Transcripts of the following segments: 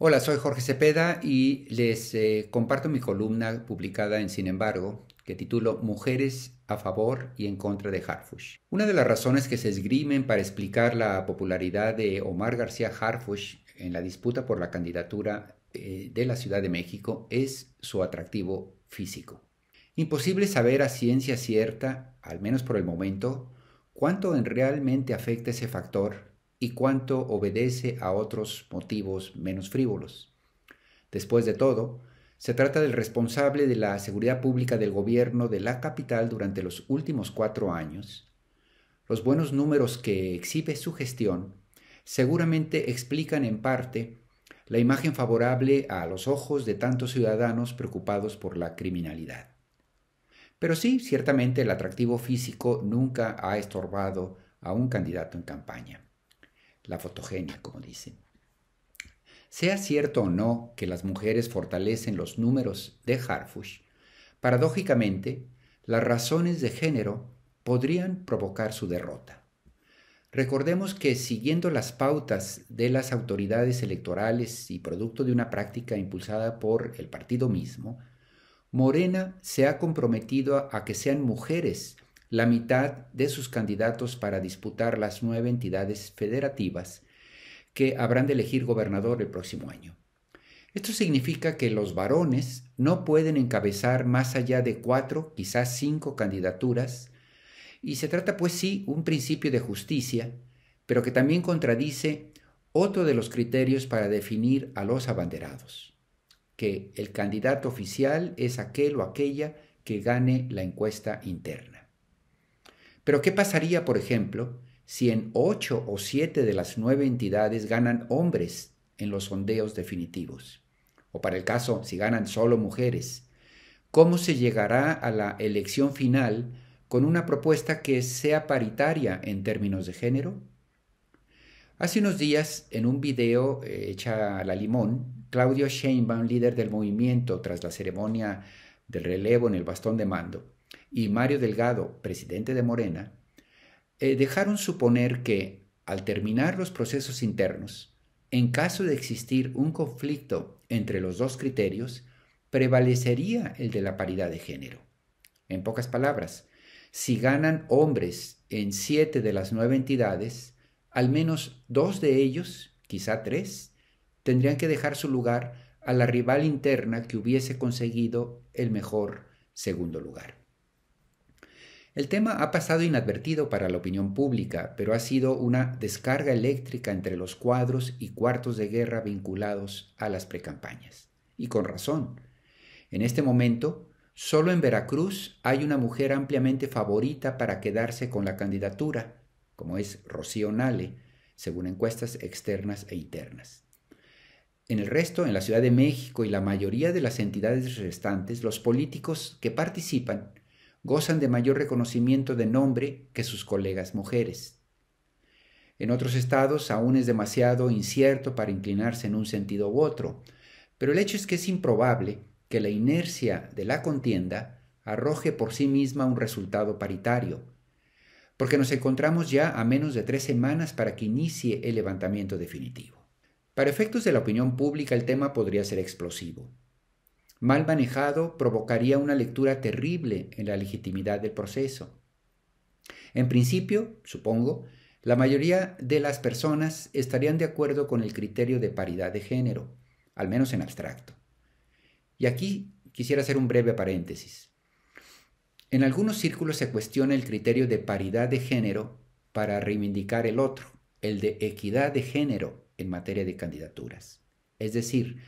Hola, soy Jorge Cepeda y les eh, comparto mi columna publicada en Sin embargo, que titulo Mujeres a favor y en contra de Harfush. Una de las razones que se esgrimen para explicar la popularidad de Omar García Harfush en la disputa por la candidatura eh, de la Ciudad de México es su atractivo físico. Imposible saber a ciencia cierta, al menos por el momento, cuánto en realmente afecta ese factor y cuánto obedece a otros motivos menos frívolos. Después de todo, se trata del responsable de la seguridad pública del gobierno de la capital durante los últimos cuatro años. Los buenos números que exhibe su gestión seguramente explican en parte la imagen favorable a los ojos de tantos ciudadanos preocupados por la criminalidad. Pero sí, ciertamente el atractivo físico nunca ha estorbado a un candidato en campaña la fotogenia, como dicen. Sea cierto o no que las mujeres fortalecen los números de Harfush, paradójicamente, las razones de género podrían provocar su derrota. Recordemos que siguiendo las pautas de las autoridades electorales y producto de una práctica impulsada por el partido mismo, Morena se ha comprometido a que sean mujeres la mitad de sus candidatos para disputar las nueve entidades federativas que habrán de elegir gobernador el próximo año. Esto significa que los varones no pueden encabezar más allá de cuatro, quizás cinco candidaturas, y se trata pues sí un principio de justicia, pero que también contradice otro de los criterios para definir a los abanderados, que el candidato oficial es aquel o aquella que gane la encuesta interna. Pero ¿qué pasaría, por ejemplo, si en ocho o siete de las nueve entidades ganan hombres en los sondeos definitivos? O para el caso, si ganan solo mujeres. ¿Cómo se llegará a la elección final con una propuesta que sea paritaria en términos de género? Hace unos días, en un video eh, hecha a la limón, Claudio Sheinbaum, líder del movimiento tras la ceremonia del relevo en el bastón de mando, y Mario Delgado, presidente de Morena, eh, dejaron suponer que, al terminar los procesos internos, en caso de existir un conflicto entre los dos criterios, prevalecería el de la paridad de género. En pocas palabras, si ganan hombres en siete de las nueve entidades, al menos dos de ellos, quizá tres, tendrían que dejar su lugar a la rival interna que hubiese conseguido el mejor segundo lugar. El tema ha pasado inadvertido para la opinión pública, pero ha sido una descarga eléctrica entre los cuadros y cuartos de guerra vinculados a las precampañas. Y con razón. En este momento, solo en Veracruz hay una mujer ampliamente favorita para quedarse con la candidatura, como es Rocío Nale, según encuestas externas e internas. En el resto, en la Ciudad de México y la mayoría de las entidades restantes, los políticos que participan gozan de mayor reconocimiento de nombre que sus colegas mujeres. En otros estados aún es demasiado incierto para inclinarse en un sentido u otro, pero el hecho es que es improbable que la inercia de la contienda arroje por sí misma un resultado paritario, porque nos encontramos ya a menos de tres semanas para que inicie el levantamiento definitivo. Para efectos de la opinión pública el tema podría ser explosivo mal manejado provocaría una lectura terrible en la legitimidad del proceso. En principio, supongo, la mayoría de las personas estarían de acuerdo con el criterio de paridad de género, al menos en abstracto. Y aquí quisiera hacer un breve paréntesis. En algunos círculos se cuestiona el criterio de paridad de género para reivindicar el otro, el de equidad de género en materia de candidaturas. Es decir,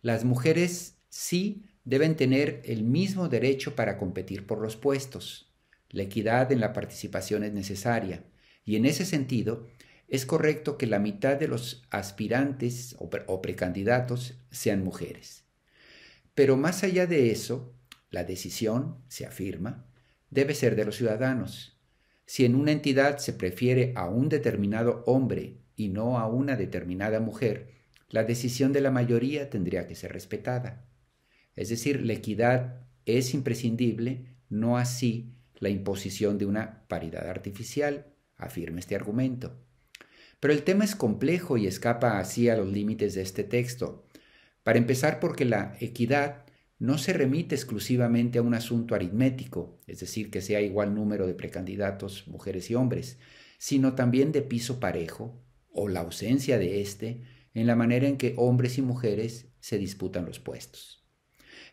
las mujeres sí deben tener el mismo derecho para competir por los puestos. La equidad en la participación es necesaria y en ese sentido es correcto que la mitad de los aspirantes o, precandidatos sean mujeres. Pero más allá de eso, la decisión, se afirma, debe ser de los ciudadanos. Si en una entidad se prefiere a un determinado hombre y no a una determinada mujer, la decisión de la mayoría tendría que ser respetada. Es decir, la equidad es imprescindible, no así la imposición de una paridad artificial, afirma este argumento. Pero el tema es complejo y escapa así a los límites de este texto. Para empezar, porque la equidad no se remite exclusivamente a un asunto aritmético, es decir, que sea igual número de precandidatos, mujeres y hombres, sino también de piso parejo o la ausencia de éste en la manera en que hombres y mujeres se disputan los puestos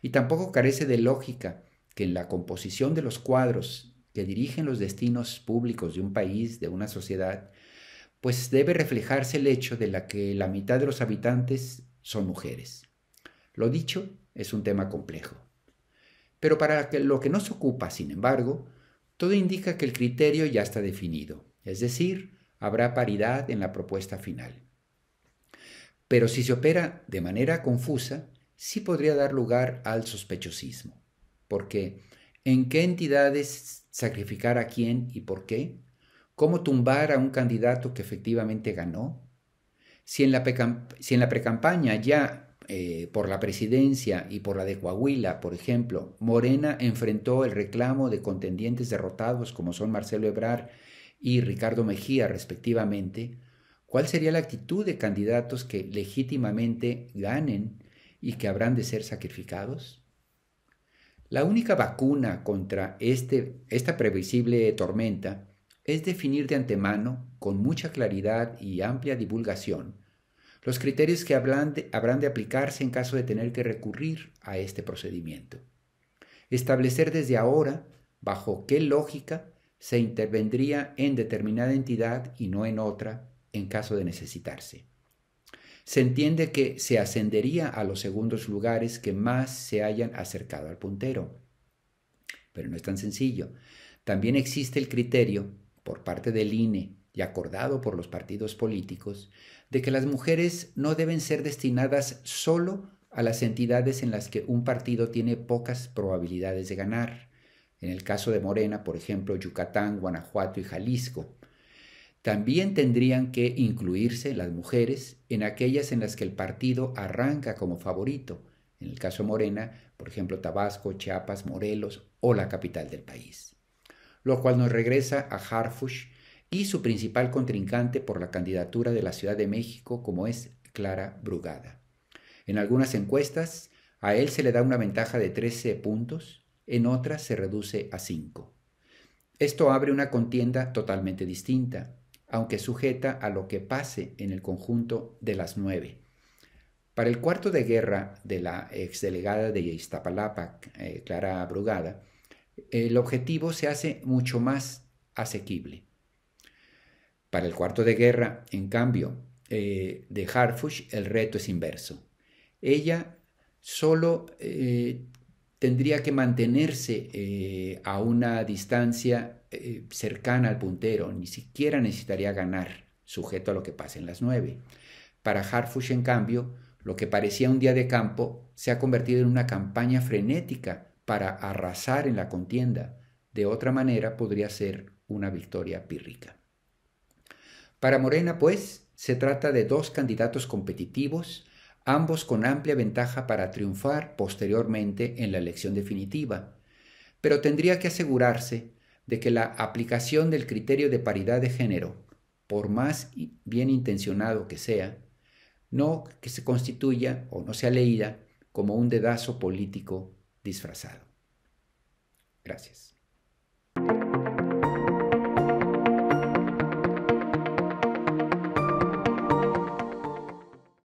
y tampoco carece de lógica que en la composición de los cuadros que dirigen los destinos públicos de un país, de una sociedad, pues debe reflejarse el hecho de que la mitad de los habitantes son mujeres. Lo dicho es un tema complejo. Pero para lo que nos ocupa, sin embargo, todo indica que el criterio ya está definido, es decir, habrá paridad en la propuesta final. Pero si se opera de manera confusa, sí podría dar lugar al sospechosismo. Porque ¿en qué entidades sacrificar a quién y por qué? ¿Cómo tumbar a un candidato que efectivamente ganó? Si en la, si precampaña ya eh, por la presidencia y por la de Coahuila, por ejemplo, Morena enfrentó el reclamo de contendientes derrotados como son Marcelo Ebrar y Ricardo Mejía, respectivamente, ¿cuál sería la actitud de candidatos que legítimamente ganen y que habrán de ser sacrificados? La única vacuna contra este, esta previsible tormenta es definir de antemano, con mucha claridad y amplia divulgación, los criterios que habrán habrán de aplicarse en caso de tener que recurrir a este procedimiento. Establecer desde ahora bajo qué lógica se intervendría en determinada entidad y no en otra en caso de necesitarse se entiende que se ascendería a los segundos lugares que más se hayan acercado al puntero. Pero no es tan sencillo. También existe el criterio, por parte del INE y acordado por los partidos políticos, de que las mujeres no deben ser destinadas solo a las entidades en las que un partido tiene pocas probabilidades de ganar. En el caso de Morena, por ejemplo, Yucatán, Guanajuato y Jalisco, también tendrían que incluirse las mujeres en aquellas en las que el partido arranca como favorito, en el caso Morena, por ejemplo Tabasco, Chiapas, Morelos o la capital del país. Lo cual nos regresa a Harfush y su principal contrincante por la candidatura de la Ciudad de México, como es Clara Brugada. En algunas encuestas a él se le da una ventaja de 13 puntos, en otras se reduce a 5. Esto abre una contienda totalmente distinta, aunque sujeta a lo que pase en el conjunto de las nueve. Para el cuarto de guerra de la exdelegada de Iztapalapa, eh, Clara Brugada, el objetivo se hace mucho más asequible. Para el cuarto de guerra, en cambio, eh, de Harfush, el reto es inverso. Ella solo eh, tendría que mantenerse a una distancia eh, cercana al puntero, ni siquiera necesitaría ganar, sujeto a lo que pase en las nueve. Para Harfush, en cambio, lo que parecía un día de campo se ha convertido en una campaña frenética para arrasar en la contienda. De otra manera podría ser una victoria pírrica. Para Morena, pues, se trata de dos candidatos competitivos, ambos con amplia ventaja para triunfar posteriormente en la elección definitiva, pero tendría que asegurarse de que la aplicación del criterio de paridad de género, por más bien intencionado que sea, no que se constituya o no sea leída como un dedazo político disfrazado. Gracias.